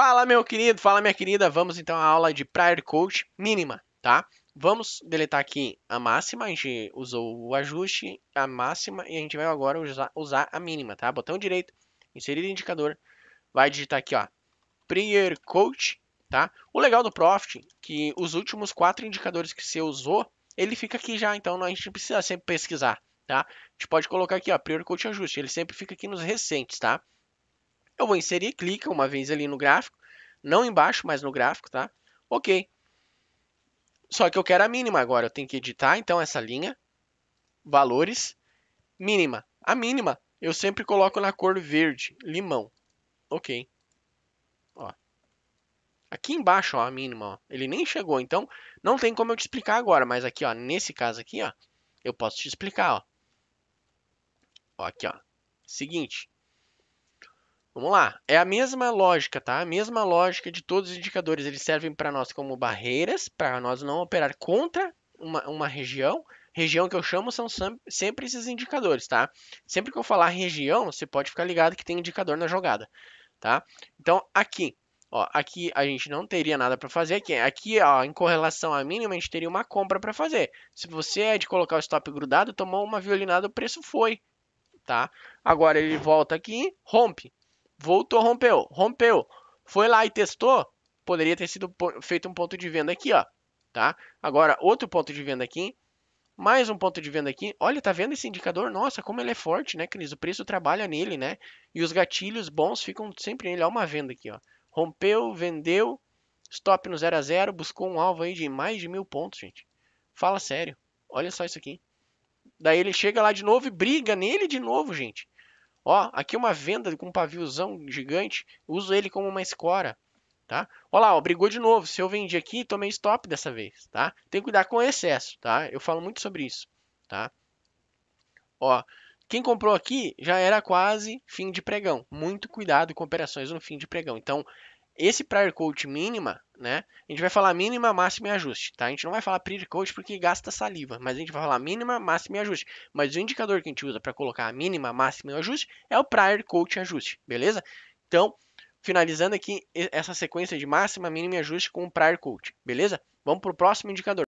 Fala, meu querido, fala, minha querida. Vamos então à aula de prior coach mínima, tá? Vamos deletar aqui a máxima, a gente usou o ajuste, a máxima, e a gente vai agora usar, usar a mínima, tá? Botão direito, inserir indicador, vai digitar aqui, ó, prior coach, tá? O legal do Profit, que os últimos quatro indicadores que você usou, ele fica aqui já, então a gente não precisa sempre pesquisar, tá? A gente pode colocar aqui, ó, prior coach ajuste, ele sempre fica aqui nos recentes, tá? Eu vou inserir, clica uma vez ali no gráfico, não embaixo, mas no gráfico, tá? Ok. Só que eu quero a mínima agora, eu tenho que editar, então, essa linha, valores, mínima. A mínima eu sempre coloco na cor verde, limão. Ok. Ó. Aqui embaixo, ó, a mínima, ó, ele nem chegou, então não tem como eu te explicar agora, mas aqui, ó, nesse caso aqui, ó, eu posso te explicar, ó. ó aqui, ó. Seguinte, Vamos lá. É a mesma lógica, tá? A mesma lógica de todos os indicadores. Eles servem para nós como barreiras, para nós não operar contra uma, uma região. Região que eu chamo são sempre esses indicadores, tá? Sempre que eu falar região, você pode ficar ligado que tem indicador na jogada, tá? Então, aqui, Ó, aqui a gente não teria nada para fazer. Aqui, é aqui ó, em correlação à mínima, a gente teria uma compra para fazer. Se você é de colocar o stop grudado, tomou uma violinada, o preço foi. Tá? Agora ele volta aqui, rompe voltou, rompeu, rompeu, foi lá e testou, poderia ter sido feito um ponto de venda aqui, ó, tá? Agora, outro ponto de venda aqui, mais um ponto de venda aqui. Olha, tá vendo esse indicador? Nossa, como ele é forte, né, Cris? O preço trabalha nele, né? E os gatilhos bons ficam sempre nele. Olha uma venda aqui, ó. Rompeu, vendeu, stop no 0 a 0 buscou um alvo aí de mais de mil pontos, gente. Fala sério. Olha só isso aqui. Daí ele chega lá de novo e briga nele de novo, gente. Ó, aqui uma venda com um paviozão gigante, uso ele como uma escora, tá? Olha lá, ó, brigou de novo. Se eu vendi aqui, tomei stop dessa vez, tá? Tem que cuidar com o excesso, tá? Eu falo muito sobre isso, tá? Ó, quem comprou aqui já era quase fim de pregão. Muito cuidado com operações no fim de pregão. Então, esse prior quote mínima né? A gente vai falar mínima, máxima e ajuste, tá? A gente não vai falar pre-code porque gasta saliva, mas a gente vai falar mínima, máxima e ajuste. Mas o indicador que a gente usa para colocar a mínima, máxima e ajuste é o prior coach ajuste, beleza? Então, finalizando aqui essa sequência de máxima, mínima e ajuste com o prior coach, beleza? Vamos para o próximo indicador.